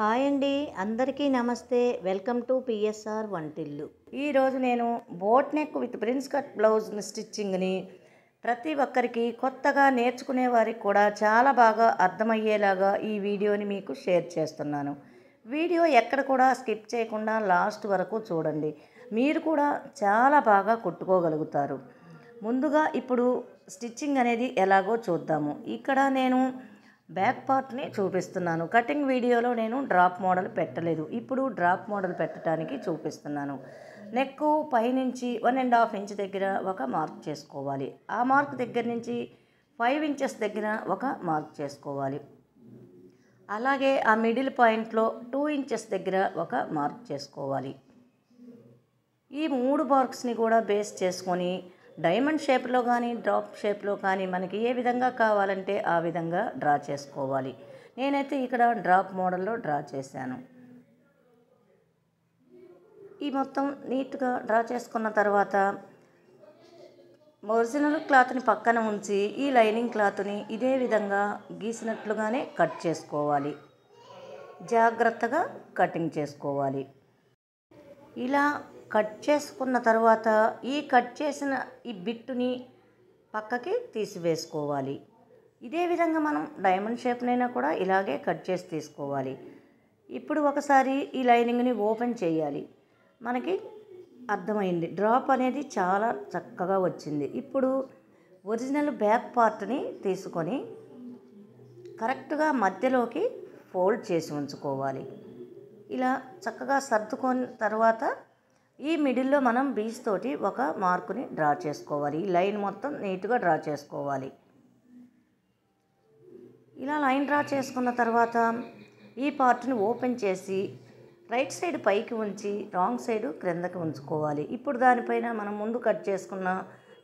hi అండి అందరికీ నమస్తే వెల్కమ్ టు పిఎస్ఆర్ వంటిల్లు ఈరోజు నేను boat neck with prince cut blouse స్టిచ్చింగ్ని ప్రతి ఒక్కరికి కొత్తగా నేర్చుకునే వారికి కూడా చాలా బాగా అర్థమయ్యేలాగా ఈ వీడియోని మీకు షేర్ చేస్తున్నాను వీడియో ఎక్కడ కూడా స్కిప్ చేయకుండా లాస్ట్ వరకు చూడండి మీరు కూడా చాలా బాగా కుట్టుకోగలుగుతారు ముందుగా ఇప్పుడు స్టిచ్చింగ్ అనేది ఎలాగో చూద్దాము ఇక్కడ నేను బ్యాక్ పార్ట్ని చూపిస్తున్నాను కటింగ్ వీడియోలో నేను డ్రాప్ మోడల్ పెట్టలేదు ఇప్పుడు డ్రాప్ మోడల్ పెట్టడానికి చూపిస్తున్నాను నెక్ పైనుంచి వన్ అండ్ హాఫ్ ఇంచ్ దగ్గర ఒక మార్క్ చేసుకోవాలి ఆ మార్క్ దగ్గర నుంచి ఫైవ్ ఇంచెస్ దగ్గర ఒక మార్క్ చేసుకోవాలి అలాగే ఆ మిడిల్ పాయింట్లో టూ ఇంచెస్ దగ్గర ఒక మార్క్ చేసుకోవాలి ఈ మూడు మార్క్స్ని కూడా బేస్ చేసుకొని డైమండ్ షేప్లో కానీ డ్రాప్ షేప్లో కానీ మనకి ఏ విధంగా కావాలంటే ఆ విధంగా డ్రా చేసుకోవాలి నేనైతే ఇక్కడ డ్రాప్ మోడల్లో డ్రా చేశాను ఈ మొత్తం నీట్గా డ్రా చేసుకున్న తర్వాత ఒరిజినల్ క్లాత్ని పక్కన ఉంచి ఈ లైనింగ్ క్లాత్ని ఇదే విధంగా గీసినట్లుగానే కట్ చేసుకోవాలి జాగ్రత్తగా కటింగ్ చేసుకోవాలి ఇలా కట్ చేసుకున్న తర్వాత ఈ కట్ చేసిన ఈ బిట్టుని పక్కకి తీసివేసుకోవాలి ఇదే విధంగా మనం డైమండ్ షేప్నైనా కూడా ఇలాగే కట్ చేసి తీసుకోవాలి ఇప్పుడు ఒకసారి ఈ లైనింగ్ని ఓపెన్ చేయాలి మనకి అర్థమైంది డ్రాప్ అనేది చాలా చక్కగా వచ్చింది ఇప్పుడు ఒరిజినల్ బ్యాక్ పార్ట్ని తీసుకొని కరెక్ట్గా మధ్యలోకి ఫోల్డ్ చేసి ఉంచుకోవాలి ఇలా చక్కగా సర్దుకొని తర్వాత ఈ మిడిల్లో మనం బీచ్ తోటి ఒక మార్కుని డ్రా చేసుకోవాలి ఈ లైన్ మొత్తం నీట్గా డ్రా చేసుకోవాలి ఇలా లైన్ డ్రా చేసుకున్న తర్వాత ఈ పార్ట్ని ఓపెన్ చేసి రైట్ సైడ్ పైకి ఉంచి రాంగ్ సైడ్ క్రిందకి ఉంచుకోవాలి ఇప్పుడు దానిపైన మనం ముందు కట్ చేసుకున్న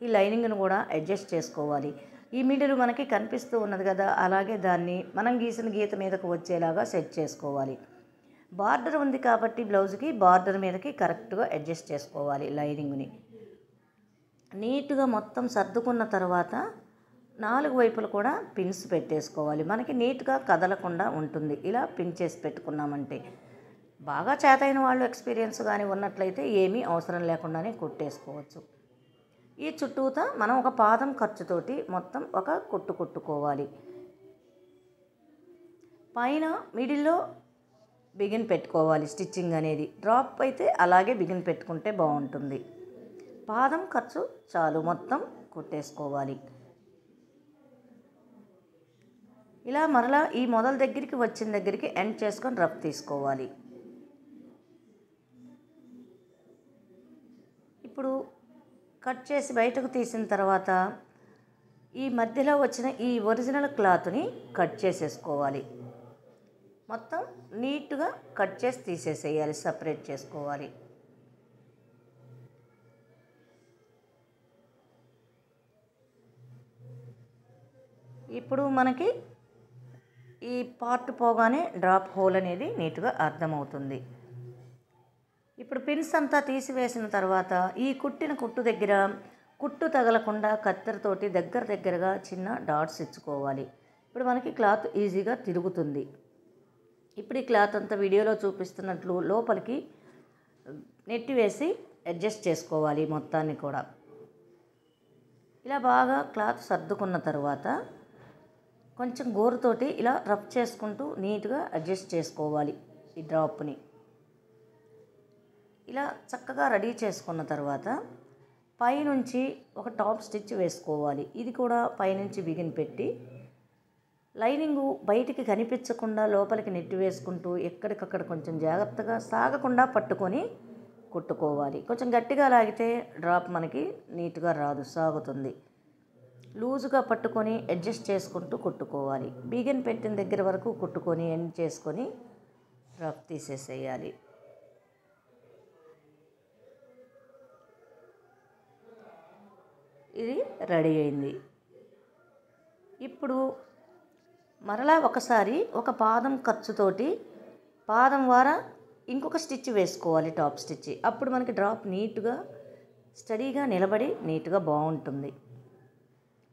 ఈ లైనింగ్ను కూడా అడ్జస్ట్ చేసుకోవాలి ఈ మిడిల్ మనకి కనిపిస్తూ ఉన్నది కదా అలాగే దాన్ని మనం గీసిన గీత మీదకు వచ్చేలాగా సెట్ చేసుకోవాలి బార్డర్ ఉంది కాబట్టి బ్లౌజ్కి బార్డర్ మీదకి కరెక్ట్గా అడ్జస్ట్ చేసుకోవాలి లైనింగ్ని నీట్గా మొత్తం సర్దుకున్న తర్వాత నాలుగు వైపులు కూడా పిన్స్ పెట్టేసుకోవాలి మనకి నీట్గా కదలకుండా ఉంటుంది ఇలా పిన్ చేసి పెట్టుకున్నామంటే బాగా చేతైన వాళ్ళు ఎక్స్పీరియన్స్ కానీ ఉన్నట్లయితే ఏమీ అవసరం లేకుండానే కుట్టేసుకోవచ్చు ఈ చుట్టూత మనం ఒక పాదం ఖర్చుతోటి మొత్తం ఒక కుట్టు కుట్టుకోవాలి పైన మిడిల్లో బిగిన్ పెట్టుకోవాలి స్టిచ్చింగ్ అనేది డ్రాప్ అయితే అలాగే బిగిన్ పెట్టుకుంటే బాగుంటుంది పాదం ఖర్చు చాలు మొత్తం కుట్టేసుకోవాలి ఇలా మరలా ఈ మొదల దగ్గరికి వచ్చిన దగ్గరికి ఎండ్ చేసుకొని రఫ్ తీసుకోవాలి ఇప్పుడు కట్ చేసి బయటకు తీసిన తర్వాత ఈ మధ్యలో వచ్చిన ఈ ఒరిజినల్ క్లాత్ని కట్ చేసేసుకోవాలి మొత్తం నీట్గా కట్ చేసి తీసేసేయాలి సపరేట్ చేసుకోవాలి ఇప్పుడు మనకి ఈ పార్ట్ పోగానే డ్రాప్ హోల్ అనేది నీట్గా అర్థమవుతుంది ఇప్పుడు పిన్స్ అంతా తీసివేసిన తర్వాత ఈ కుట్టిన కుట్టు దగ్గర కుట్టు తగలకుండా కత్తెరతోటి దగ్గర దగ్గరగా చిన్న డాట్స్ ఇచ్చుకోవాలి ఇప్పుడు మనకి క్లాత్ ఈజీగా తిరుగుతుంది ఇప్పుడు ఈ క్లాత్ అంతా వీడియోలో చూపిస్తున్నట్లు లోపలికి నెట్టివేసి అడ్జస్ట్ చేసుకోవాలి మొత్తాన్ని కూడా ఇలా బాగా క్లాత్ సర్దుకున్న తర్వాత కొంచెం గోరుతోటి ఇలా రఫ్ చేసుకుంటూ నీట్గా అడ్జస్ట్ చేసుకోవాలి ఈ డ్రాప్ని ఇలా చక్కగా రెడీ చేసుకున్న తర్వాత పైనుంచి ఒక టాప్ స్టిచ్ వేసుకోవాలి ఇది కూడా పైనుంచి బిగిన్ పెట్టి లైనింగు బయటికి కనిపించకుండా లోపలికి నెట్టి వేసుకుంటూ ఎక్కడికక్కడ కొంచెం జాగ్రత్తగా సాగకుండా పట్టుకొని కుట్టుకోవాలి కొంచెం గట్టిగా లాగితే డ్రాప్ మనకి నీట్గా రాదు సాగుతుంది లూజుగా పట్టుకొని అడ్జస్ట్ చేసుకుంటూ కుట్టుకోవాలి బీగన్ పెట్టిన దగ్గర వరకు కుట్టుకొని ఎండ్ చేసుకొని డ్రాప్ తీసేసేయాలి ఇది రెడీ అయింది ఇప్పుడు మరలా ఒకసారి ఒక పాదం ఖర్చుతోటి పాదం వారా ఇంకొక స్టిచ్ వేసుకోవాలి టాప్ స్టిచ్ అప్పుడు మనకి డ్రాప్ నీట్గా స్టడీగా నిలబడి నీట్గా బాగుంటుంది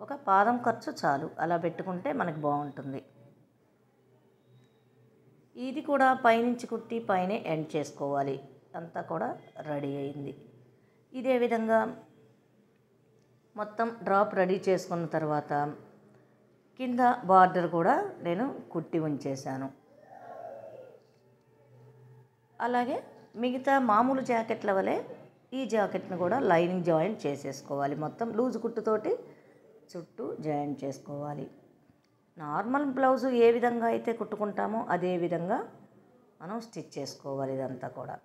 ఒక పాదం ఖర్చు చాలు అలా పెట్టుకుంటే మనకి బాగుంటుంది ఇది కూడా పైనుంచి కుట్టి పైనే ఎండ్ చేసుకోవాలి అంతా కూడా రెడీ అయింది ఇదే విధంగా మొత్తం డ్రాప్ రెడీ చేసుకున్న తర్వాత కింద బార్డర్ కూడా నేను కుట్టి ఉంచేశాను అలాగే మిగతా మామూలు జాకెట్ల వలె ఈ జాకెట్ను కూడా లైనింగ్ జాయింట్ చేసేసుకోవాలి మొత్తం లూజ్ కుట్టుతోటి చుట్టూ జాయింట్ చేసుకోవాలి నార్మల్ బ్లౌజు ఏ విధంగా అయితే కుట్టుకుంటామో అదే విధంగా మనం స్టిచ్ చేసుకోవాలి ఇదంతా కూడా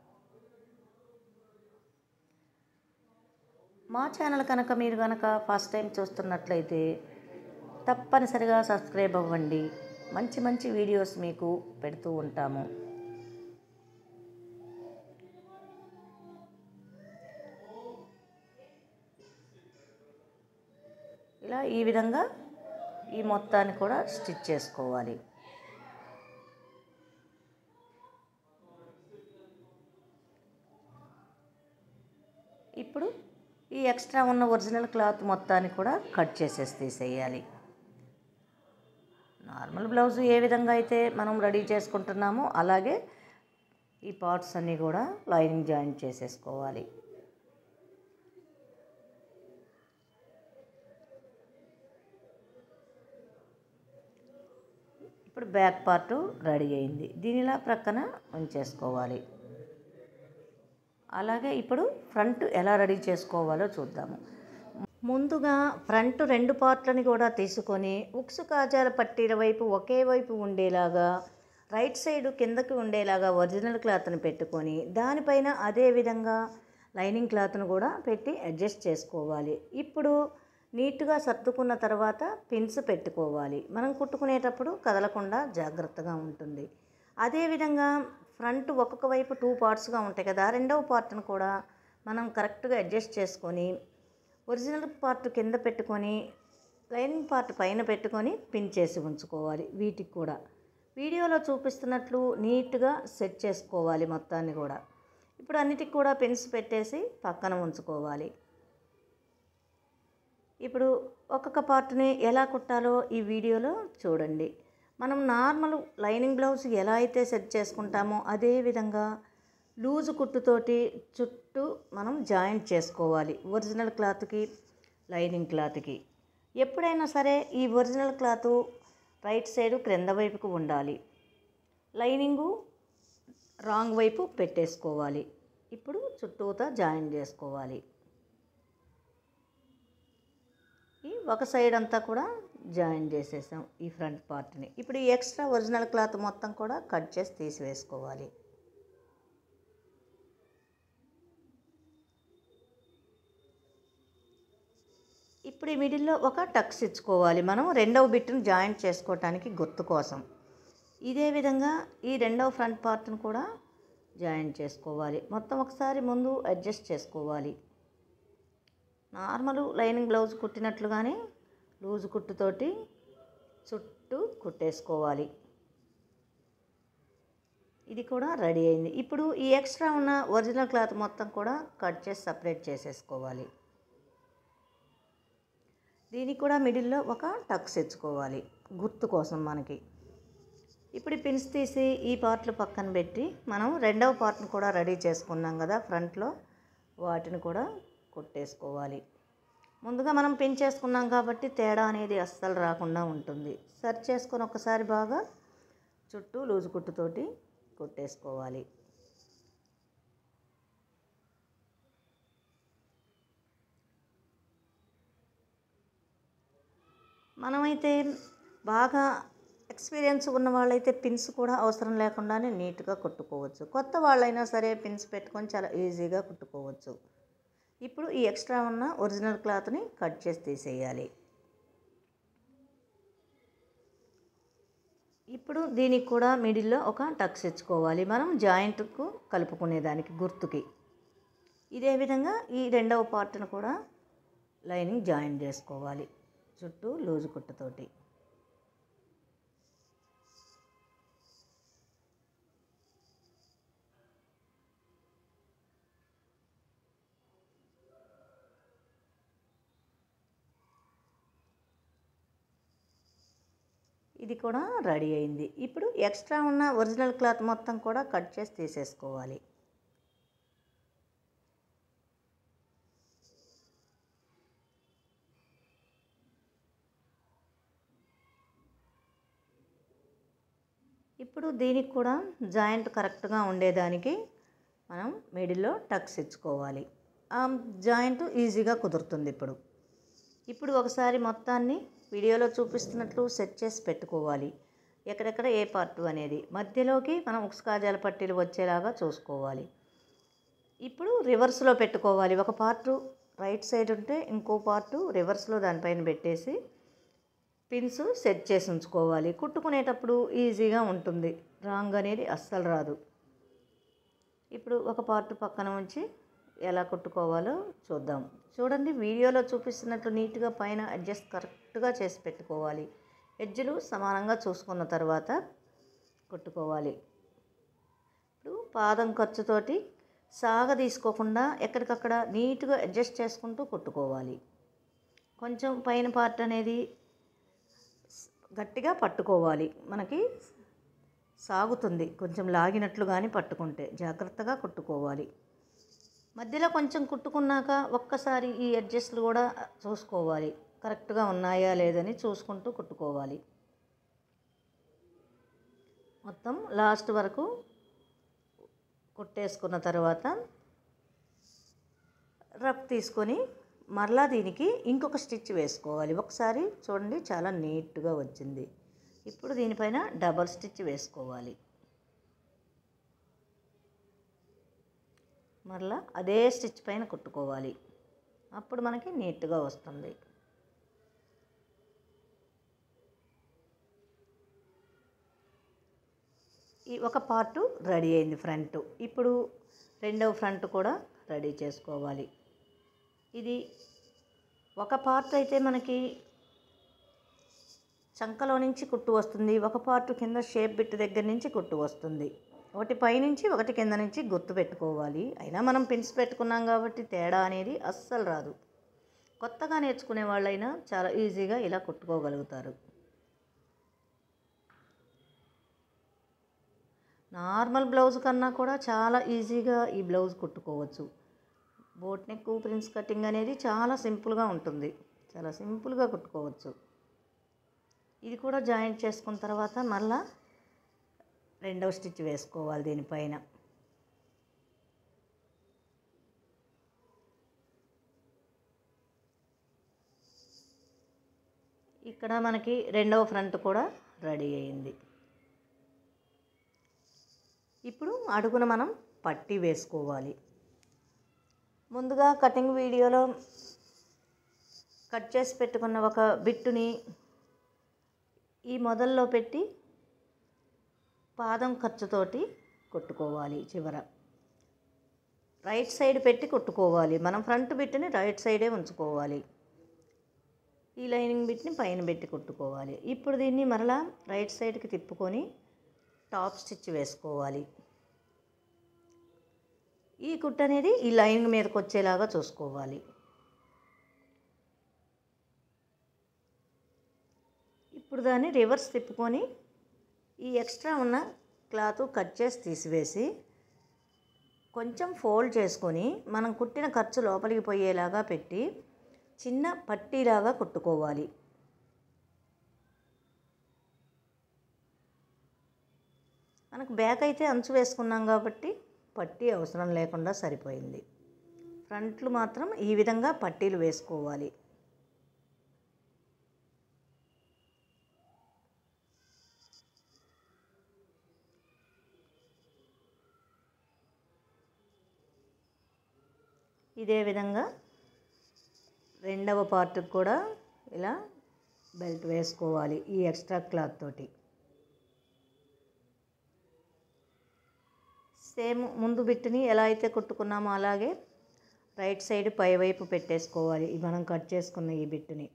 మా ఛానల్ కనుక మీరు కనుక ఫస్ట్ టైం చూస్తున్నట్లయితే తప్పనిసరిగా సబ్స్క్రైబ్ అవ్వండి మంచి మంచి వీడియోస్ మీకు పెడుతూ ఉంటాము ఇలా ఈ విధంగా ఈ మొత్తాన్ని కూడా స్టిచ్ చేసుకోవాలి ఇప్పుడు ఈ ఎక్స్ట్రా ఉన్న ఒరిజినల్ క్లాత్ మొత్తాన్ని కూడా కట్ చేసేసి తీసేయాలి నార్మల్ బ్లౌజ్ ఏ విధంగా అయితే మనం రెడీ చేసుకుంటున్నామో అలాగే ఈ పార్ట్స్ అన్నీ కూడా లైనింగ్ జాయిన్ చేసేసుకోవాలి ఇప్పుడు బ్యాక్ పార్ట్ రెడీ అయింది దీనిలా ప్రక్కన ఉంచేసుకోవాలి అలాగే ఇప్పుడు ఫ్రంట్ ఎలా రెడీ చేసుకోవాలో చూద్దాము ముందుగా ఫ్రంట్ రెండు పార్ట్లని కూడా తీసుకొని ఉక్సు కాజాల పట్టీల వైపు ఒకే వైపు ఉండేలాగా రైట్ సైడ్ కిందకి ఉండేలాగా ఒరిజినల్ క్లాత్ని పెట్టుకొని దానిపైన అదే విధంగా లైనింగ్ క్లాత్ను కూడా పెట్టి అడ్జస్ట్ చేసుకోవాలి ఇప్పుడు నీట్గా సర్దుకున్న తర్వాత పిన్స్ పెట్టుకోవాలి మనం కుట్టుకునేటప్పుడు కదలకుండా జాగ్రత్తగా ఉంటుంది అదేవిధంగా ఫ్రంట్ ఒక్కొక్క వైపు టూ పార్ట్స్గా ఉంటాయి కదా రెండవ పార్ట్ను కూడా మనం కరెక్ట్గా అడ్జస్ట్ చేసుకొని ఒరిజినల్ పార్ట్ కింద పెట్టుకొని లైనింగ్ పార్ట్ పైన పెట్టుకొని పిన్ చేసి ఉంచుకోవాలి వీటికి కూడా వీడియోలో చూపిస్తున్నట్లు నీట్గా సెట్ చేసుకోవాలి మొత్తాన్ని కూడా ఇప్పుడు అన్నిటికి కూడా పిన్స్ పెట్టేసి పక్కన ఉంచుకోవాలి ఇప్పుడు ఒక్కొక్క పార్ట్ని ఎలా కుట్టాలో ఈ వీడియోలో చూడండి మనం నార్మల్ లైనింగ్ బ్లౌజ్ ఎలా అయితే సెట్ చేసుకుంటామో అదే విధంగా లూజు కుట్టుతోటి చుట్టూ మనం జాయింట్ చేసుకోవాలి ఒరిజినల్ క్లాత్కి లైనింగ్ క్లాత్కి ఎప్పుడైనా సరే ఈ ఒరిజినల్ క్లాత్ రైట్ సైడ్ క్రింద వైపుకు ఉండాలి లైనింగు రాంగ్ వైపు పెట్టేసుకోవాలి ఇప్పుడు చుట్టూతా జాయిన్ చేసుకోవాలి ఈ ఒక సైడ్ అంతా కూడా జాయిన్ చేసేసాం ఈ ఫ్రంట్ పార్ట్ని ఇప్పుడు ఈ ఎక్స్ట్రా ఒరిజినల్ క్లాత్ మొత్తం కూడా కట్ చేసి తీసివేసుకోవాలి ఇప్పుడు ఈ మిడిల్లో ఒక టక్స్ ఇచ్చుకోవాలి మనం రెండవ బిట్ను జాయింట్ చేసుకోవటానికి గుర్తు కోసం ఇదే విధంగా ఈ రెండవ ఫ్రంట్ పార్ట్ను కూడా జాయింట్ చేసుకోవాలి మొత్తం ఒకసారి ముందు అడ్జస్ట్ చేసుకోవాలి నార్మల్ లైనింగ్ బ్లౌజ్ కుట్టినట్లుగానే లూజ్ కుట్టుతోటి చుట్టూ కుట్టేసుకోవాలి ఇది కూడా రెడీ అయింది ఇప్పుడు ఈ ఎక్స్ట్రా ఉన్న ఒరిజినల్ క్లాత్ మొత్తం కూడా కట్ చేసి సపరేట్ చేసేసుకోవాలి దీనికి కూడా మిడిల్లో ఒక టక్స్ తెచ్చుకోవాలి గుర్తు కోసం మనకి ఇప్పుడు పిన్స్ తీసి ఈ పార్ట్లు పక్కన పెట్టి మనం రెండవ పార్ట్ని కూడా రెడీ చేసుకున్నాం కదా ఫ్రంట్లో వాటిని కూడా కొట్టేసుకోవాలి ముందుగా మనం పిన్ చేసుకున్నాం కాబట్టి తేడా అనేది అస్సలు రాకుండా ఉంటుంది సర్చ్ చేసుకొని ఒకసారి బాగా చుట్టూ లూజు కుట్టుతోటి కొట్టేసుకోవాలి మనమైతే బాగా ఎక్స్పీరియన్స్ ఉన్న వాళ్ళైతే పిన్స్ కూడా అవసరం లేకుండానే నీట్గా కుట్టుకోవచ్చు కొత్త వాళ్ళైనా సరే పిన్స్ పెట్టుకొని చాలా ఈజీగా కుట్టుకోవచ్చు ఇప్పుడు ఈ ఎక్స్ట్రా ఉన్న ఒరిజినల్ క్లాత్ని కట్ చేసి తీసేయాలి ఇప్పుడు దీనికి కూడా మిడిల్లో ఒక టక్స్ ఇచ్చుకోవాలి మనం జాయింట్కు కలుపుకునేదానికి గుర్తుకి ఇదే విధంగా ఈ రెండవ పార్ట్ను కూడా లైనింగ్ జాయిన్ చేసుకోవాలి చుట్టూ లూజు కుట్టుతోటి ఇది కూడా రెడీ అయింది ఇప్పుడు ఎక్స్ట్రా ఉన్న ఒరిజినల్ క్లాత్ మొత్తం కూడా కట్ చేసి తీసేసుకోవాలి ఇప్పుడు దీనికి కూడా జాయింట్ కరెక్ట్గా ఉండేదానికి మనం మిడిల్లో టక్స్ ఇచ్చుకోవాలి ఆ జాయింట్ ఈజీగా కుదురుతుంది ఇప్పుడు ఇప్పుడు ఒకసారి మొత్తాన్ని వీడియోలో చూపిస్తున్నట్లు సెట్ చేసి పెట్టుకోవాలి ఎక్కడెక్కడ ఏ పార్ట్ అనేది మధ్యలోకి మనం ఉక్స్కాజాల పట్టీలు వచ్చేలాగా చూసుకోవాలి ఇప్పుడు రివర్స్లో పెట్టుకోవాలి ఒక పార్టు రైట్ సైడ్ ఉంటే ఇంకో పార్టు రివర్స్లో దానిపైన పెట్టేసి పిన్స్ సెట్ చేసి ఉంచుకోవాలి కుట్టుకునేటప్పుడు ఈజీగా ఉంటుంది రాంగ్ అనేది అస్సలు రాదు ఇప్పుడు ఒక పార్ట్ పక్కన ఉంచి ఎలా కుట్టుకోవాలో చూద్దాం చూడండి వీడియోలో చూపిస్తున్నట్లు నీట్గా పైన అడ్జస్ట్ కరెక్ట్గా చేసి పెట్టుకోవాలి ఎడ్జులు సమానంగా చూసుకున్న తర్వాత కుట్టుకోవాలి ఇప్పుడు పాదం ఖర్చుతోటి సాగ తీసుకోకుండా ఎక్కడికక్కడ నీట్గా అడ్జస్ట్ చేసుకుంటూ కుట్టుకోవాలి కొంచెం పైన పార్ట్ అనేది గట్టిగా పట్టుకోవాలి మనకి సాగుతుంది కొంచెం లాగినట్లు కానీ పట్టుకుంటే జాగ్రత్తగా కుట్టుకోవాలి మధ్యలో కొంచెం కుట్టుకున్నాక ఒక్కసారి ఈ అడ్జస్ట్లు కూడా చూసుకోవాలి కరెక్ట్గా ఉన్నాయా లేదని చూసుకుంటూ కుట్టుకోవాలి మొత్తం లాస్ట్ వరకు కుట్టేసుకున్న తర్వాత రఫ్ తీసుకొని మరలా దీనికి ఇంకొక స్టిచ్ వేసుకోవాలి ఒకసారి చూడండి చాలా నీట్గా వచ్చింది ఇప్పుడు దీనిపైన డబల్ స్టిచ్ వేసుకోవాలి మరలా అదే స్టిచ్ పైన కుట్టుకోవాలి అప్పుడు మనకి నీట్గా వస్తుంది ఈ ఒక పార్టు రెడీ అయింది ఫ్రంట్ ఇప్పుడు రెండవ ఫ్రంట్ కూడా రెడీ చేసుకోవాలి ఇది ఒక పార్ట్ అయితే మనకి చంకలో నుంచి కుట్టు వస్తుంది ఒక పార్ట్ కింద షేప్ బిట్ దగ్గర నుంచి కుట్టు వస్తుంది ఒకటి పైనుంచి ఒకటి కింద నుంచి గుర్తు పెట్టుకోవాలి అయినా మనం పిన్స్ పెట్టుకున్నాం కాబట్టి తేడా అనేది అస్సలు రాదు కొత్తగా నేర్చుకునే వాళ్ళైనా చాలా ఈజీగా ఇలా కుట్టుకోగలుగుతారు నార్మల్ బ్లౌజ్ కన్నా కూడా చాలా ఈజీగా ఈ బ్లౌజ్ కుట్టుకోవచ్చు బోట్ నెక్ ప్రిన్స్ కటింగ్ అనేది చాలా సింపుల్గా ఉంటుంది చాలా సింపుల్గా కుట్టుకోవచ్చు ఇది కూడా జాయింట్ చేసుకున్న తర్వాత మళ్ళా రెండవ స్టిచ్ వేసుకోవాలి దీనిపైన ఇక్కడ మనకి రెండవ ఫ్రంట్ కూడా రెడీ అయింది ఇప్పుడు అడుగున మనం పట్టి వేసుకోవాలి ముందుగా కటింగ్ వీడియోలో కట్ చేసి పెట్టుకున్న ఒక బిట్టుని ఈ మొదల్లో పెట్టి పాదం ఖర్చుతోటి కొట్టుకోవాలి చివర రైట్ సైడ్ పెట్టి కొట్టుకోవాలి మనం ఫ్రంట్ బిట్టుని రైట్ సైడే ఉంచుకోవాలి ఈ లైనింగ్ బిట్ని పైన పెట్టి కొట్టుకోవాలి ఇప్పుడు దీన్ని మరలా రైట్ సైడ్కి తిప్పుకొని టాప్ స్టిచ్ వేసుకోవాలి ఈ కుట్ట అనేది ఈ లైన్ మీదకి వచ్చేలాగా చూసుకోవాలి ఇప్పుడు దాన్ని రివర్స్ తిప్పుకొని ఈ ఎక్స్ట్రా ఉన్న క్లాత్ కట్ చేసి తీసివేసి కొంచెం ఫోల్డ్ చేసుకొని మనం కుట్టిన ఖర్చు లోపలికి పోయేలాగా పెట్టి చిన్న పట్టీలాగా కుట్టుకోవాలి మనకు బ్యాక్ అయితే అంచు వేసుకున్నాం కాబట్టి పట్టీ అవసరం లేకుండా సరిపోయింది ఫ్రంట్లు మాత్రం ఈ విధంగా పట్టీలు వేసుకోవాలి ఇదే విధంగా రెండవ పార్ట్కి కూడా ఇలా బెల్ట్ వేసుకోవాలి ఈ ఎక్స్ట్రా క్లాత్ తోటి సేమ్ ముందు బిట్ని ఎలా అయితే కుట్టుకున్నామో అలాగే రైట్ సైడ్ పైవైపు పెట్టేసుకోవాలి మనం కట్ చేసుకున్న ఈ బిట్ని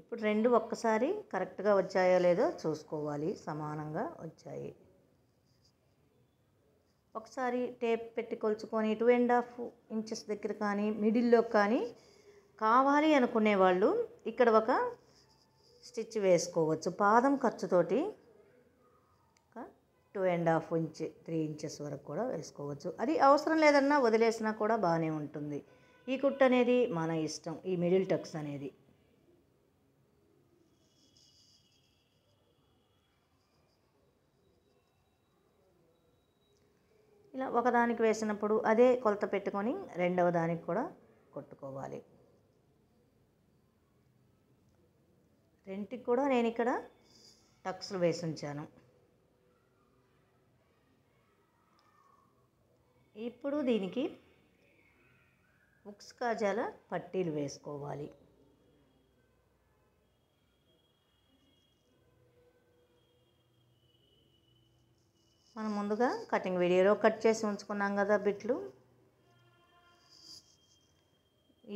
ఇప్పుడు రెండు ఒక్కసారి కరెక్ట్గా వచ్చాయో లేదో చూసుకోవాలి సమానంగా వచ్చాయి ఒకసారి టేప్ పెట్టి కొలుచుకొని టూ అండ్ హాఫ్ ఇంచెస్ దగ్గర కానీ మిడిల్లో కానీ కావాలి అనుకునే వాళ్ళు ఇక్కడ ఒక స్టిచ్ వేసుకోవచ్చు పాదం ఖర్చుతోటి two and half inch three inches వరకు కూడా వేసుకోవచ్చు అది అవసరం లేదన్నా వదిలేసినా కూడా బాగానే ఉంటుంది ఈ కుట్టు అనేది మన ఇష్టం ఈ మిడిల్ టక్స్ అనేది ఇలా ఒకదానికి వేసినప్పుడు అదే కొలత పెట్టుకొని రెండవ దానికి కూడా కొట్టుకోవాలి రెంటికి కూడా నేను ఇక్కడ టక్స్లు వేసి ఉంచాను ఇప్పుడు దీనికి ఉక్స్ కాజాల పట్టీలు వేసుకోవాలి మనం ముందుగా కటింగ్ వీడియోలో కట్ చేసి ఉంచుకున్నాం కదా బిట్లు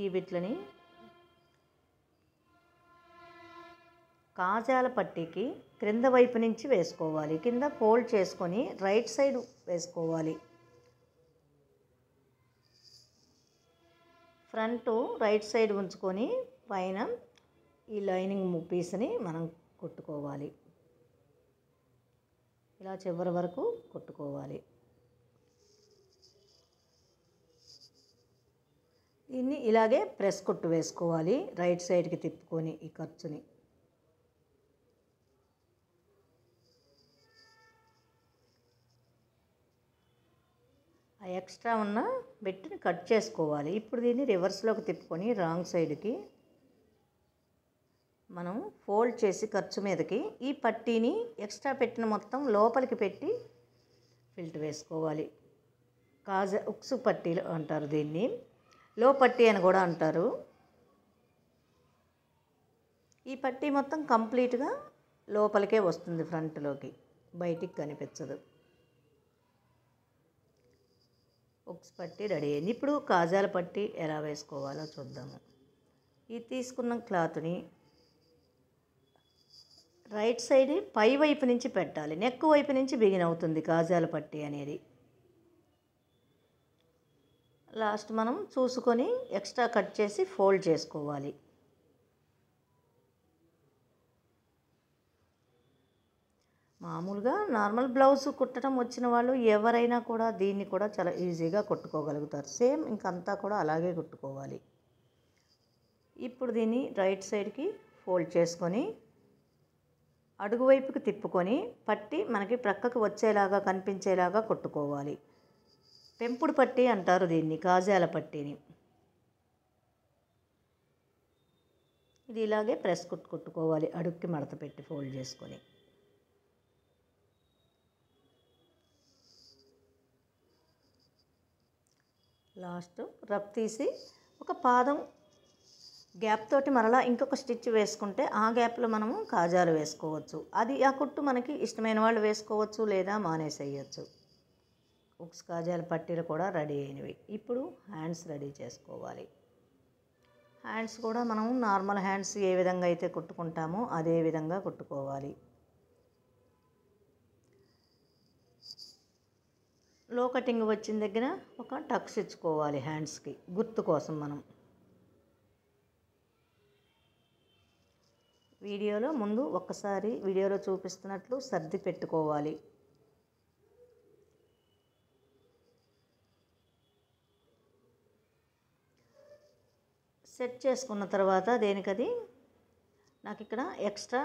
ఈ బిట్లని కాజాల పట్టీకి క్రింద వైపు నుంచి వేసుకోవాలి కింద ఫోల్డ్ చేసుకొని రైట్ సైడ్ వేసుకోవాలి ఫ్రంట్ రైట్ సైడ్ ఉంచుకొని పైన ఈ లైనింగ్ పీస్ని మనం కొట్టుకోవాలి ఇలా చివరి వరకు కొట్టుకోవాలి దీన్ని ఇలాగే ప్రెస్ కొట్టు వేసుకోవాలి రైట్ సైడ్కి తిప్పుకొని ఈ ఖర్చుని ఆ ఎక్స్ట్రా ఉన్న బెట్టిని కట్ చేసుకోవాలి ఇప్పుడు దీన్ని రివర్స్లోకి తిప్పుకొని రాంగ్ సైడ్కి మనం ఫోల్డ్ చేసి ఖర్చు మీదకి ఈ పట్టీని ఎక్స్ట్రా పెట్టిన మొత్తం లోపలికి పెట్టి ఫిల్టర్ వేసుకోవాలి కాజ ఉక్సు పట్టీలు అంటారు దీన్ని లో పట్టీ అని కూడా అంటారు ఈ పట్టీ మొత్తం కంప్లీట్గా లోపలికే వస్తుంది ఫ్రంట్లోకి బయటికి కనిపించదు ఒక్స్ పట్టి రెడీ అయింది ఇప్పుడు కాజాల పట్టి ఎలా వేసుకోవాలో చూద్దాము ఈ తీసుకున్న క్లాత్ని రైట్ సైడ్ పై వైపు నుంచి పెట్టాలి నెక్ వైపు నుంచి బిగిన్ అవుతుంది కాజాల పట్టి అనేది లాస్ట్ మనం చూసుకొని ఎక్స్ట్రా కట్ చేసి ఫోల్డ్ చేసుకోవాలి మామూలుగా నార్మల్ బ్లౌజ్ కుట్టడం వచ్చిన వాళ్ళు ఎవరైనా కూడా దీన్ని కూడా చాలా ఈజీగా కుట్టుకోగలుగుతారు సేమ్ ఇంకంతా కూడా అలాగే కుట్టుకోవాలి ఇప్పుడు దీన్ని రైట్ సైడ్కి ఫోల్డ్ చేసుకొని అడుగు వైపుకి తిప్పుకొని పట్టి మనకి ప్రక్కకు వచ్చేలాగా కనిపించేలాగా కుట్టుకోవాలి పెంపుడు పట్టి అంటారు దీన్ని కాజాల పట్టిని ఇది ఇలాగే ప్రెస్ కుట్టు కుట్టుకోవాలి అడుక్కి మడత పెట్టి ఫోల్డ్ చేసుకొని లాస్ట్ రబ్ తీసి ఒక పాదం గ్యాప్ తోటి మరలా ఇంకొక స్టిచ్ వేసుకుంటే ఆ గ్యాప్లో మనము కాజాలు వేసుకోవచ్చు అది ఆ కుట్టు మనకి ఇష్టమైన వాళ్ళు వేసుకోవచ్చు లేదా మానేసేయచ్చు ఉక్స్ కాజాలు పట్టీలు కూడా రెడీ అయినవి ఇప్పుడు హ్యాండ్స్ రెడీ చేసుకోవాలి హ్యాండ్స్ కూడా మనం నార్మల్ హ్యాండ్స్ ఏ విధంగా అయితే కుట్టుకుంటామో అదే విధంగా కుట్టుకోవాలి లో కటింగ్ వచ్చిన దగ్గర ఒక టక్స్ ఇచ్చుకోవాలి హ్యాండ్స్కి గుర్తు కోసం మనం వీడియోలో ముందు ఒక్కసారి వీడియోలో చూపిస్తున్నట్లు సర్ది పెట్టుకోవాలి సెట్ చేసుకున్న తర్వాత దేనికది నాకు ఇక్కడ ఎక్స్ట్రా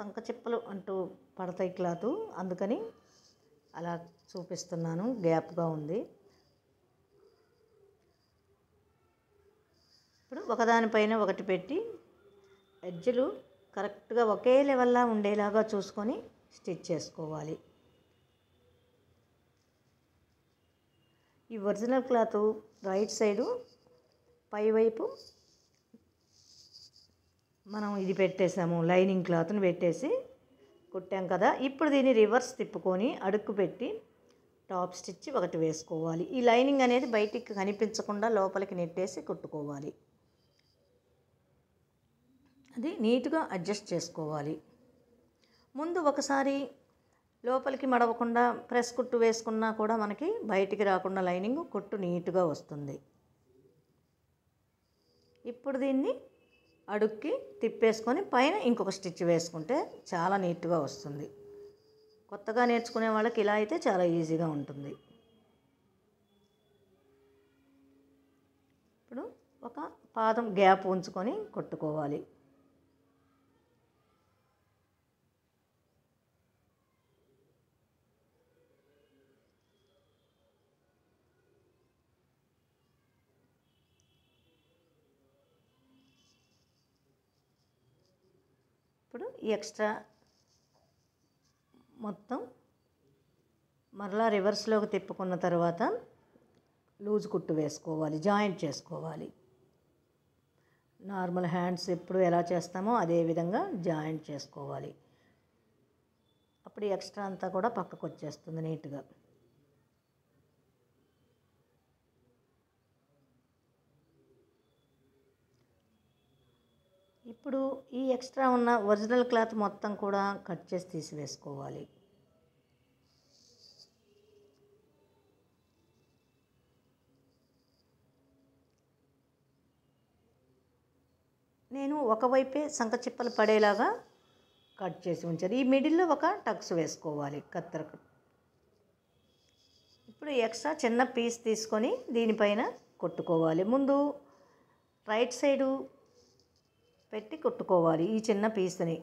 సంకచిప్పలు అంటూ పడతాయి క్లాత్ అందుకని అలా చూపిస్తున్నాను గ్యాప్గా ఉంది ఇప్పుడు ఒకదానిపైన ఒకటి పెట్టి ఎడ్జులు కరెక్ట్గా ఒకే లెవెల్లా ఉండేలాగా చూసుకొని స్టిచ్ చేసుకోవాలి ఈ ఒరిజినల్ క్లాత్ రైట్ సైడు పైవైపు మనం ఇది పెట్టేసాము లైనింగ్ క్లాత్ని పెట్టేసి కుట్టాం కదా ఇప్పుడు దీన్ని రివర్స్ తిప్పుకొని అడుక్కు పెట్టి టాప్ స్టిచ్ ఒకటి వేసుకోవాలి ఈ లైనింగ్ అనేది బయటికి కనిపించకుండా లోపలికి నెట్టేసి కుట్టుకోవాలి అది నీట్గా అడ్జస్ట్ చేసుకోవాలి ముందు ఒకసారి లోపలికి మడవకుండా ప్రెస్ కుట్టు వేసుకున్నా కూడా మనకి బయటికి రాకుండా లైనింగ్ కుట్టు నీట్గా వస్తుంది ఇప్పుడు దీన్ని అడుక్కి తిప్పేసుకొని పైన ఇంకొక స్టిచ్ వేసుకుంటే చాలా నీట్గా వస్తుంది కొత్తగా నేర్చుకునే వాళ్ళకి ఇలా అయితే చాలా ఈజీగా ఉంటుంది ఇప్పుడు ఒక పాదం గ్యాప్ ఉంచుకొని కొట్టుకోవాలి ఇప్పుడు ఎక్స్ట్రా మొత్తం మరలా రివర్స్లోకి తిప్పుకున్న తర్వాత లూజ్ కుట్టు వేసుకోవాలి జాయింట్ చేసుకోవాలి నార్మల్ హ్యాండ్స్ ఎప్పుడు ఎలా చేస్తామో అదే విధంగా జాయింట్ చేసుకోవాలి అప్పుడు ఎక్స్ట్రా అంతా కూడా పక్కకు వచ్చేస్తుంది నీట్గా ఇప్పుడు ఈ ఎక్స్ట్రా ఉన్న ఒరిజినల్ క్లాత్ మొత్తం కూడా కట్ చేసి తీసివేసుకోవాలి నేను ఒకవైపే సంక చిప్పలు పడేలాగా కట్ చేసి ఉంచారు ఈ మిడిల్లో ఒక టక్స్ వేసుకోవాలి కత్తెర ఇప్పుడు ఎక్స్ట్రా చిన్న పీస్ తీసుకొని దీనిపైన కొట్టుకోవాలి ముందు రైట్ సైడు పెట్టి కుట్టుకోవాలి ఈ చిన్న పీస్ని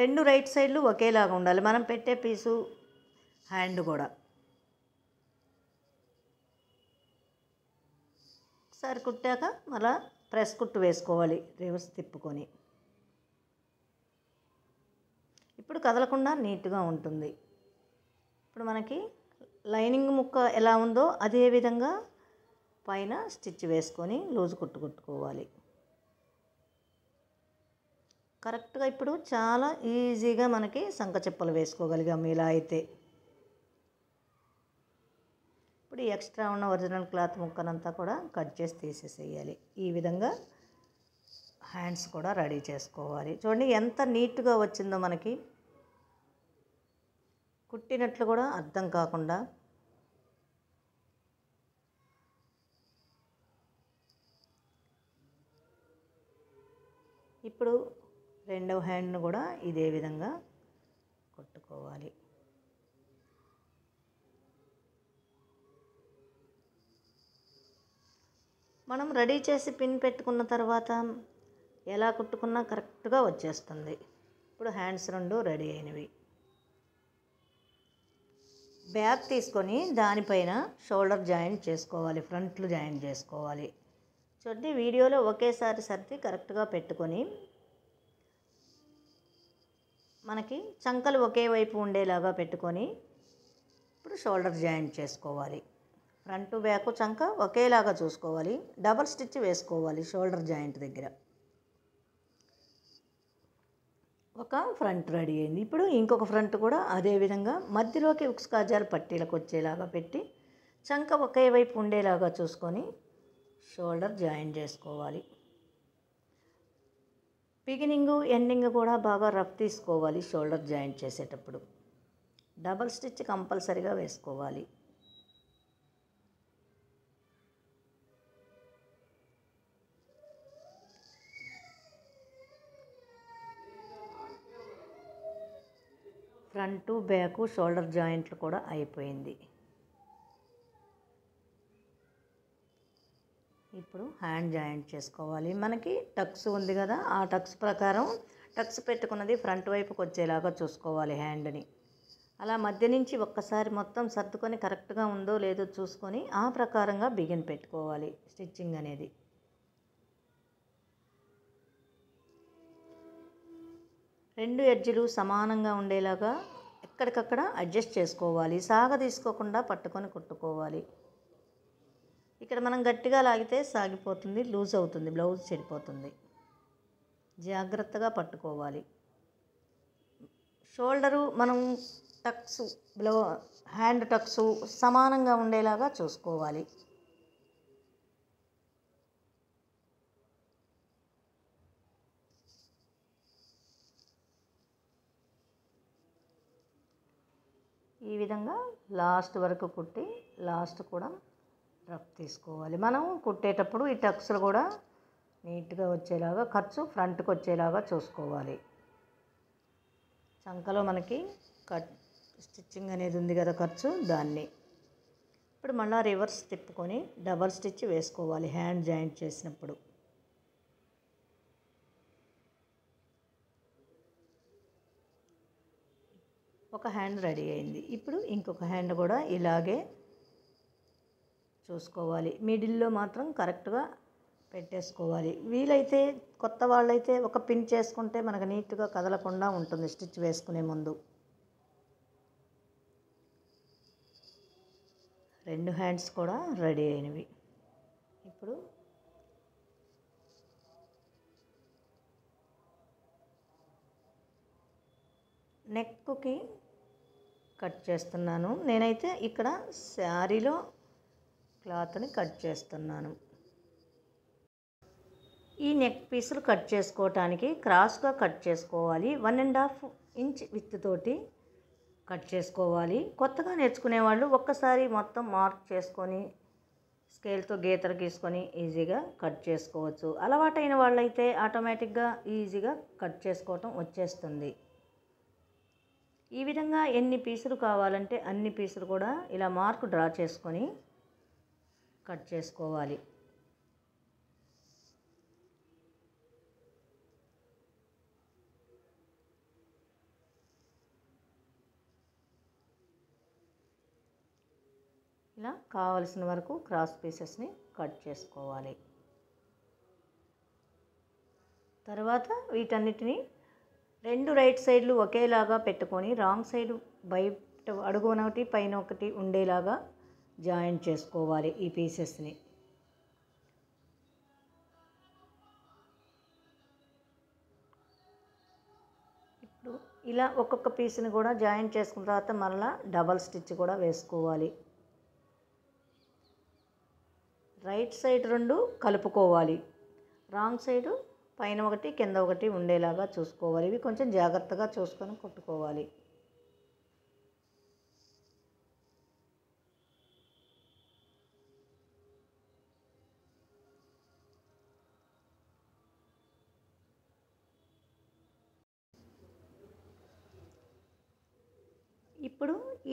రెండు రైట్ సైడ్లు ఒకేలాగా ఉండాలి మనం పెట్టే పీసు హ్యాండ్ కూడా ఒకసారి కుట్టాక మళ్ళా ప్రెస్ కుట్టు వేసుకోవాలి రివర్స్ తిప్పుకొని ఇప్పుడు కదలకుండా నీట్గా ఉంటుంది ఇప్పుడు మనకి లైనింగ్ ముక్క ఎలా ఉందో అదే విధంగా పైన స్టిచ్ వేసుకొని లూజ్ కుట్టు కుట్టుకోవాలి కరెక్ట్గా ఇప్పుడు చాలా ఈజీగా మనకి సంక చెప్పలు వేసుకోగలిగాం ఇలా అయితే ఇప్పుడు ఈ ఎక్స్ట్రా ఉన్న ఒరిజినల్ క్లాత్ ముక్కనంతా కూడా కట్ చేసి తీసేసేయాలి ఈ విధంగా హ్యాండ్స్ కూడా రెడీ చేసుకోవాలి చూడండి ఎంత నీట్గా వచ్చిందో మనకి కుట్టినట్లు కూడా అర్థం కాకుండా ఇప్పుడు రెండవ హ్యాండ్ను కూడా ఇదే విధంగా కొట్టుకోవాలి మనం రెడీ చేసి పిన్ పెట్టుకున్న తర్వాత ఎలా కుట్టుకున్నా కరెక్ట్గా వచ్చేస్తుంది ఇప్పుడు హ్యాండ్స్ రెండు రెడీ అయినవి బ్యాగ్ తీసుకొని దానిపైన షోల్డర్ జాయింట్ చేసుకోవాలి ఫ్రంట్లు జాయింట్ చేసుకోవాలి చూడండి వీడియోలో ఒకేసారి సర్ది కరెక్ట్గా పెట్టుకొని మనకి చంకలు ఒకే వైపు ఉండేలాగా పెట్టుకొని ఇప్పుడు షోల్డర్ జాయింట్ చేసుకోవాలి ఫ్రంట్ బ్యాక్ చంక ఒకేలాగా చూసుకోవాలి డబల్ స్టిచ్ వేసుకోవాలి షోల్డర్ జాయింట్ దగ్గర ఒక ఫ్రంట్ రెడీ అయింది ఇప్పుడు ఇంకొక ఫ్రంట్ కూడా అదే విధంగా మధ్యలోకి ఉక్స్ కాజాలు పట్టీలకు వచ్చేలాగా పెట్టి చంక ఒకే వైపు ఉండేలాగా చూసుకొని షోల్డర్ జాయిన్ చేసుకోవాలి బిగినింగ్ ఎండింగ్ కూడా బాగా రఫ్ తీసుకోవాలి షోల్డర్ జాయింట్ చేసేటప్పుడు డబల్ స్టిచ్ కంపల్సరీగా వేసుకోవాలి ఫ్రంట్ బ్యాక్ షోల్డర్ జాయింట్లు కూడా అయిపోయింది ఇప్పుడు హ్యాండ్ జాయింట్ చేసుకోవాలి మనకి టక్స్ ఉంది కదా ఆ టక్స్ ప్రకారం టక్స్ పెట్టుకున్నది ఫ్రంట్ వైపుకి వచ్చేలాగా చూసుకోవాలి హ్యాండ్ని అలా మధ్య నుంచి ఒక్కసారి మొత్తం సర్దుకొని కరెక్ట్గా ఉందో లేదో చూసుకొని ఆ ప్రకారంగా బిగిన్ పెట్టుకోవాలి స్టిచ్చింగ్ అనేది రెండు ఎడ్జిలు సమానంగా ఉండేలాగా ఎక్కడికక్కడ అడ్జస్ట్ చేసుకోవాలి సాగ తీసుకోకుండా పట్టుకొని కుట్టుకోవాలి ఇక్కడ మనం గట్టిగా లాగితే సాగిపోతుంది లూజ్ అవుతుంది బ్లౌజ్ చెడిపోతుంది జాగ్రత్తగా పట్టుకోవాలి షోల్డరు మనం టక్స్ బ్లౌ హ్యాండ్ టక్స్ సమానంగా ఉండేలాగా చూసుకోవాలి ఈ విధంగా లాస్ట్ వరకు కుట్టి లాస్ట్ కూడా రఫ్ తీసుకోవాలి మనం కుట్టేటప్పుడు ఈ టక్స్లు కూడా నీట్గా వచ్చేలాగా ఖర్చు ఫ్రంట్కి వచ్చేలాగా చూసుకోవాలి చంకలో మనకి కట్ స్టిచ్చింగ్ అనేది ఉంది కదా ఖర్చు దాన్ని ఇప్పుడు మళ్ళీ రివర్స్ తిప్పుకొని డబల్ స్టిచ్ వేసుకోవాలి హ్యాండ్ జాయింట్ చేసినప్పుడు ఒక హ్యాండ్ రెడీ అయింది ఇప్పుడు ఇంకొక హ్యాండ్ కూడా ఇలాగే చూసుకోవాలి మిడిల్లో మాత్రం కరెక్ట్గా పెట్టేసుకోవాలి వీలైతే కొత్త వాళ్ళైతే ఒక పిన్ చేసుకుంటే మనకు నీట్గా కదలకుండా ఉంటుంది స్టిచ్ వేసుకునే ముందు రెండు హ్యాండ్స్ కూడా రెడీ అయినవి ఇప్పుడు నెక్కి కట్ చేస్తున్నాను నేనైతే ఇక్కడ శారీలో క్లాత్ని కట్ చేస్తున్నాను ఈ నెక్ పీసులు కట్ చేసుకోవటానికి క్రాస్గా కట్ చేసుకోవాలి one and half inch with తోటి కట్ చేసుకోవాలి కొత్తగా నేర్చుకునే వాళ్ళు ఒక్కసారి మొత్తం మార్క్ చేసుకొని స్కేల్తో గీతలు గీసుకొని ఈజీగా కట్ చేసుకోవచ్చు అలవాటైన వాళ్ళైతే ఆటోమేటిక్గా ఈజీగా కట్ చేసుకోవటం వచ్చేస్తుంది ఈ విధంగా ఎన్ని పీసులు కావాలంటే అన్ని పీసులు కూడా ఇలా మార్క్ డ్రా చేసుకొని కట్ చేసుకోవాలి ఇలా కావలసిన వరకు క్రాస్ పీసెస్ని కట్ చేసుకోవాలి తర్వాత వీటన్నిటిని రెండు రైట్ సైడ్లు ఒకేలాగా పెట్టుకొని రాంగ్ సైడ్ బయట అడుగున ఒకటి పైన ఒకటి ఉండేలాగా జాయిన్ చేసుకోవాలి ఈ పీసెస్ని ఇప్పుడు ఇలా ఒక్కొక్క పీస్ని కూడా జాయిన్ చేసుకున్న తర్వాత మళ్ళీ డబల్ స్టిచ్ కూడా వేసుకోవాలి రైట్ సైడ్ రెండు కలుపుకోవాలి రాంగ్ సైడు పైన ఒకటి కింద ఒకటి ఉండేలాగా చూసుకోవాలి ఇవి కొంచెం జాగ్రత్తగా చూసుకొని కుట్టుకోవాలి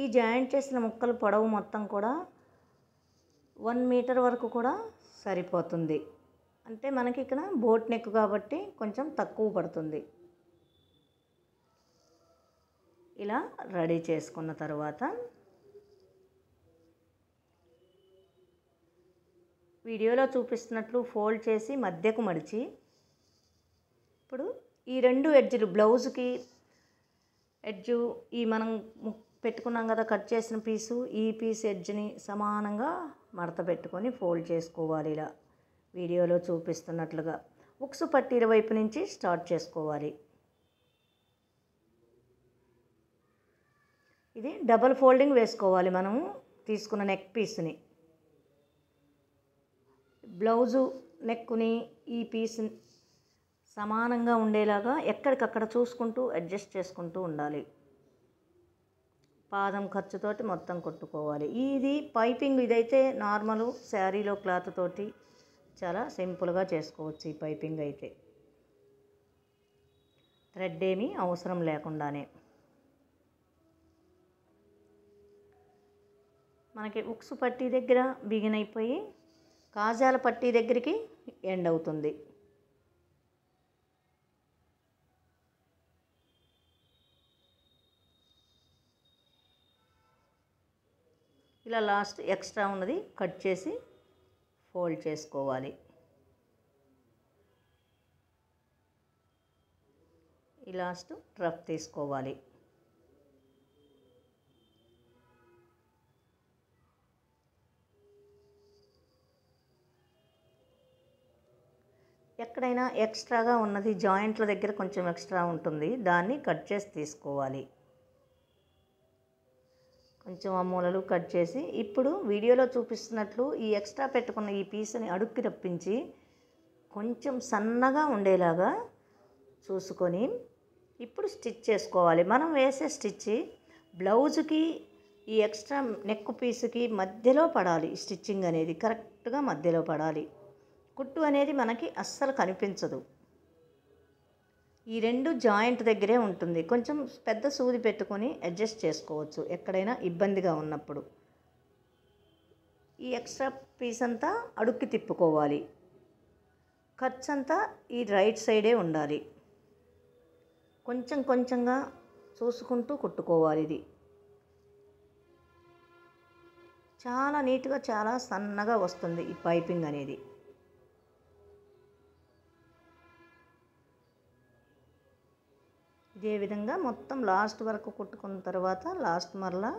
ఈ జాయింట్ చేసిన ముక్కల పొడవు మొత్తం కూడా వన్ మీటర్ వరకు కూడా సరిపోతుంది అంటే మనకి ఇక్కడ బోట్ నెక్ కాబట్టి కొంచెం తక్కువ పడుతుంది ఇలా రెడీ చేసుకున్న తర్వాత వీడియోలో చూపిస్తున్నట్లు ఫోల్డ్ చేసి మధ్యకు మడిచి ఇప్పుడు ఈ రెండు ఎడ్జులు బ్లౌజ్కి ఎడ్జు ఈ మనం పెట్టుకున్నాం కదా కట్ చేసిన పీసు ఈ పీస్ ఎడ్జ్ని సమానంగా మడత పెట్టుకొని ఫోల్డ్ చేసుకోవాలి ఇలా వీడియోలో చూపిస్తున్నట్లుగా ఉక్స్ పట్టీల వైపు నుంచి స్టార్ట్ చేసుకోవాలి ఇది డబల్ ఫోల్డింగ్ వేసుకోవాలి మనము తీసుకున్న నెక్ పీస్ని బ్లౌజు నెక్కుని ఈ పీస్ సమానంగా ఉండేలాగా ఎక్కడికక్కడ చూసుకుంటూ అడ్జస్ట్ చేసుకుంటూ ఉండాలి పాదం ఖర్చుతోటి మొత్తం కుట్టుకోవాలి ఇది పైపింగ్ ఇదైతే నార్మల్ శారీలో క్లాత్ తోటి చాలా సింపుల్గా చేసుకోవచ్చు ఈ పైపింగ్ అయితే థ్రెడ్ ఏమీ అవసరం లేకుండానే మనకి ఉక్స్ పట్టీ దగ్గర బిగిన్ అయిపోయి కాజాల పట్టీ దగ్గరికి ఎండ్ అవుతుంది ఇట్లా లాస్ట్ ఎక్స్ట్రా ఉన్నది కట్ చేసి ఫోల్డ్ చేసుకోవాలి ఈ లాస్ట్ రఫ్ తీసుకోవాలి ఎక్కడైనా ఎక్స్ట్రాగా ఉన్నది జాయింట్ల దగ్గర కొంచెం ఎక్స్ట్రా ఉంటుంది దాన్ని కట్ చేసి తీసుకోవాలి కొంచెం ఆ మూలలు కట్ చేసి ఇప్పుడు వీడియోలో చూపిస్తున్నట్లు ఈ ఎక్స్ట్రా పెట్టుకున్న ఈ పీస్ని అడుక్కి రప్పించి కొంచెం సన్నగా ఉండేలాగా చూసుకొని ఇప్పుడు స్టిచ్ చేసుకోవాలి మనం వేసే స్టిచ్ బ్లౌజ్కి ఈ ఎక్స్ట్రా నెక్ పీస్కి మధ్యలో పడాలి స్టిచ్చింగ్ అనేది కరెక్ట్గా మధ్యలో పడాలి కుట్టు అనేది మనకి అస్సలు కనిపించదు ఈ రెండు జాయింట్ దగ్గరే ఉంటుంది కొంచెం పెద్ద సూది పెట్టుకొని అడ్జస్ట్ చేసుకోవచ్చు ఎక్కడైనా ఇబ్బందిగా ఉన్నప్పుడు ఈ ఎక్స్ట్రా పీస్ అంతా అడుక్కి తిప్పుకోవాలి ఖర్చు అంతా ఈ రైట్ సైడే ఉండాలి కొంచెం కొంచెంగా చూసుకుంటూ కుట్టుకోవాలి ఇది చాలా నీట్గా చాలా సన్నగా వస్తుంది ఈ పైపింగ్ అనేది ఇదే విధంగా మొత్తం లాస్ట్ వరకు కుట్టుకున్న తర్వాత లాస్ట్ మరలా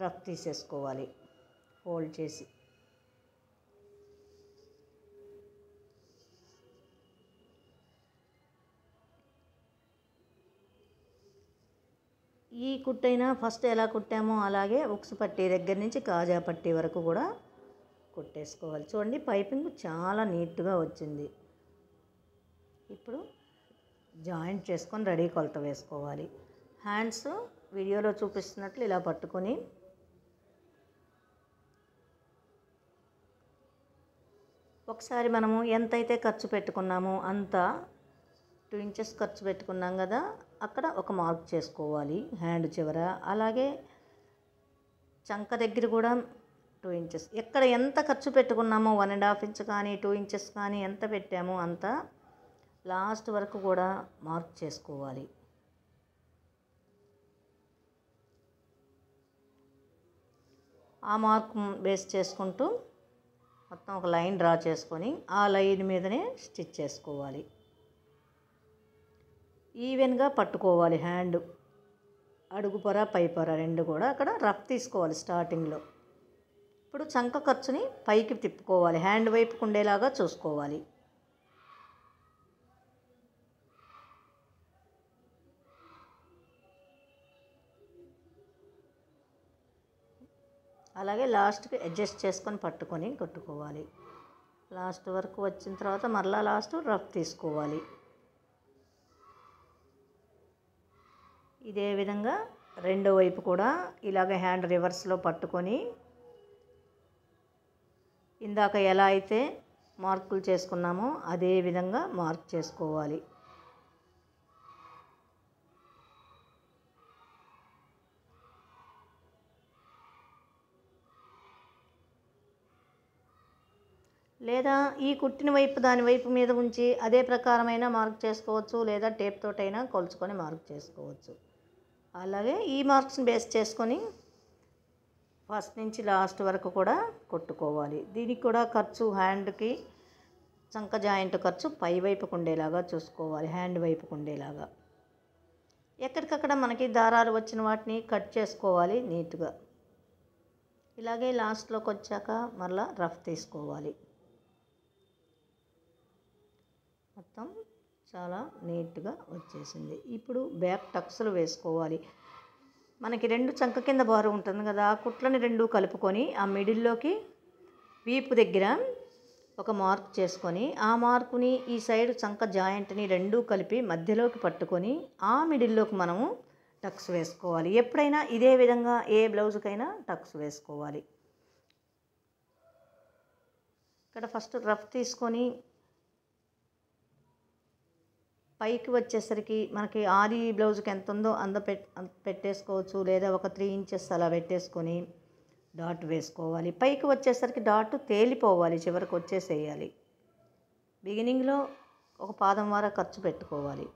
రఫ్ తీసేసుకోవాలి ఫోల్డ్ చేసి ఈ కుట్టైనా ఫస్ట్ ఎలా కుట్టామో అలాగే ఉక్స్ పట్టీ దగ్గర నుంచి కాజా పట్టీ వరకు కూడా కుట్టేసుకోవాలి చూడండి పైపింగ్ చాలా నీట్గా వచ్చింది ఇప్పుడు జాయింట్ చేసుకొని రెడీ కొలత వేసుకోవాలి హ్యాండ్స్ వీడియోలో చూపిస్తున్నట్లు ఇలా పట్టుకొని ఒకసారి మనము ఎంతైతే ఖర్చు పెట్టుకున్నామో అంత టూ ఇంచెస్ ఖర్చు పెట్టుకున్నాం కదా అక్కడ ఒక మార్క్ చేసుకోవాలి హ్యాండ్ చివర అలాగే చంక దగ్గర కూడా టూ ఇంచెస్ ఎక్కడ ఎంత ఖర్చు పెట్టుకున్నామో వన్ అండ్ హాఫ్ ఇంచ్ కానీ టూ ఇంచెస్ కానీ ఎంత పెట్టామో అంత లాస్ట్ వరకు కూడా మార్క్ చేసుకోవాలి ఆ మార్క్ బేస్ చేసుకుంటూ మొత్తం ఒక లైన్ డ్రా చేసుకొని ఆ లైన్ మీదనే స్టిచ్ చేసుకోవాలి ఈవెన్గా పట్టుకోవాలి హ్యాండ్ అడుగు పొర పై పొర రెండు కూడా అక్కడ రఫ్ తీసుకోవాలి స్టార్టింగ్లో ఇప్పుడు చంక ఖర్చుని పైకి తిప్పుకోవాలి హ్యాండ్ వైపుకు ఉండేలాగా చూసుకోవాలి అలాగే లాస్ట్కి అడ్జస్ట్ చేసుకొని పట్టుకొని కొట్టుకోవాలి లాస్ట్ వరకు వచ్చిన తర్వాత మరలా లాస్ట్ రఫ్ తీసుకోవాలి ఇదే విధంగా రెండో వైపు కూడా ఇలాగ హ్యాండ్ రివర్స్లో పట్టుకొని ఇందాక ఎలా అయితే మార్కులు చేసుకున్నామో అదే విధంగా మార్క్ చేసుకోవాలి లేదా ఈ కుట్టిన వైపు దాని వైపు మీద ఉంచి అదే ప్రకారమైన మార్క్ చేసుకోవచ్చు లేదా టేప్ తోటైనా కొలుచుకొని మార్క్ చేసుకోవచ్చు అలాగే ఈ మార్క్స్ని బేస్ చేసుకొని ఫస్ట్ నుంచి లాస్ట్ వరకు కూడా కొట్టుకోవాలి దీనికి కూడా ఖర్చు హ్యాండ్కి చంక జాయింట్ ఖర్చు పై వైపుకు ఉండేలాగా చూసుకోవాలి హ్యాండ్ వైపుకు ఉండేలాగా ఎక్కడికక్కడ మనకి దారాలు వచ్చిన వాటిని కట్ చేసుకోవాలి నీట్గా ఇలాగే లాస్ట్లోకి వచ్చాక మరలా రఫ్ తీసుకోవాలి మొత్తం చాలా నీట్గా వచ్చేసింది ఇప్పుడు బ్యాక్ టక్స్లు వేసుకోవాలి మనకి రెండు చంక కింద బారు ఉంటుంది కదా ఆ కుట్లని రెండు కలుపుకొని ఆ మిడిల్లోకి వీపు దగ్గర ఒక మార్క్ చేసుకొని ఆ మార్కుని ఈ సైడ్ చంక జాయింట్ని రెండూ కలిపి మధ్యలోకి పట్టుకొని ఆ మిడిల్లోకి మనము టక్స్ వేసుకోవాలి ఎప్పుడైనా ఇదే విధంగా ఏ బ్లౌజ్కైనా టక్స్ వేసుకోవాలి ఇక్కడ ఫస్ట్ రఫ్ తీసుకొని పైకి వచ్చేసరికి మనకి ఆది బ్లౌజ్కి ఎంత ఉందో అంద పెట్టేసుకోవచ్చు లేదా ఒక త్రీ ఇంచెస్ అలా పెట్టేసుకొని డాట్ వేసుకోవాలి పైకి వచ్చేసరికి డాట్ తేలిపోవాలి చివరికి వచ్చేసేయాలి బిగినింగ్లో ఒక పాదం వార ఖర్చు పెట్టుకోవాలి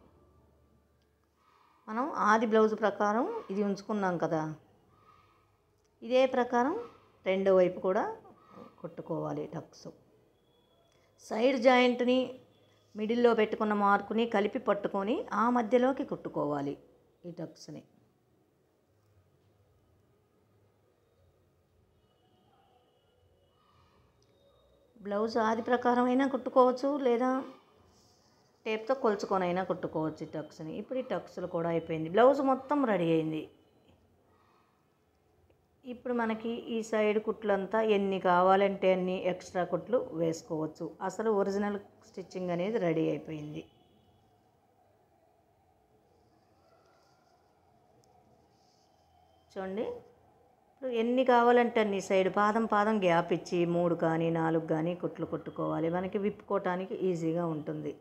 మనం ఆది బ్లౌజ్ ప్రకారం ఇది ఉంచుకున్నాం కదా ఇదే ప్రకారం రెండో వైపు కూడా కొట్టుకోవాలి టక్స్ సైడ్ జాయింట్ని మిడిల్లో పెట్టుకున్న మార్కుని కలిపి పట్టుకొని ఆ మధ్యలోకి కుట్టుకోవాలి ఈ టక్స్ని బ్లౌజ్ ఆది ప్రకారం అయినా కుట్టుకోవచ్చు లేదా టేప్తో కొలుచుకొని అయినా కుట్టుకోవచ్చు ఈ టక్స్ని ఇప్పుడు ఈ టక్స్లు కూడా అయిపోయింది బ్లౌజ్ మొత్తం రెడీ అయింది ఇప్పుడు మనకి ఈ సైడ్ కుట్లంతా ఎన్ని కావాలంటే అన్ని ఎక్స్ట్రా కుట్లు వేసుకోవచ్చు అసలు ఒరిజినల్ స్టిచ్చింగ్ అనేది రెడీ అయిపోయింది చూడండి ఇప్పుడు ఎన్ని కావాలంటే అన్ని సైడ్ పాదం పాదం గ్యాప్ ఇచ్చి మూడు కానీ నాలుగు కానీ కుట్లు కుట్టుకోవాలి మనకి విప్పుకోవటానికి ఈజీగా ఉంటుంది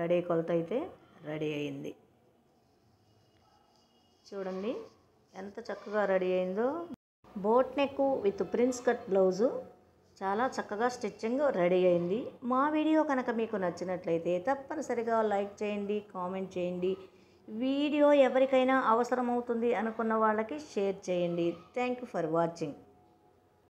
రెడీ కొలత అయితే రెడీ అయింది చూడండి ఎంత చక్కగా రెడీ అయిందో boat neck with prince cut blouse చాలా చక్కగా స్టిచ్చింగ్ రెడీ అయింది మా వీడియో కనుక మీకు నచ్చినట్లయితే తప్పనిసరిగా లైక్ చేయండి కామెంట్ చేయండి వీడియో ఎవరికైనా అవసరమవుతుంది అనుకున్న వాళ్ళకి షేర్ చేయండి థ్యాంక్ యూ ఫర్ వాచింగ్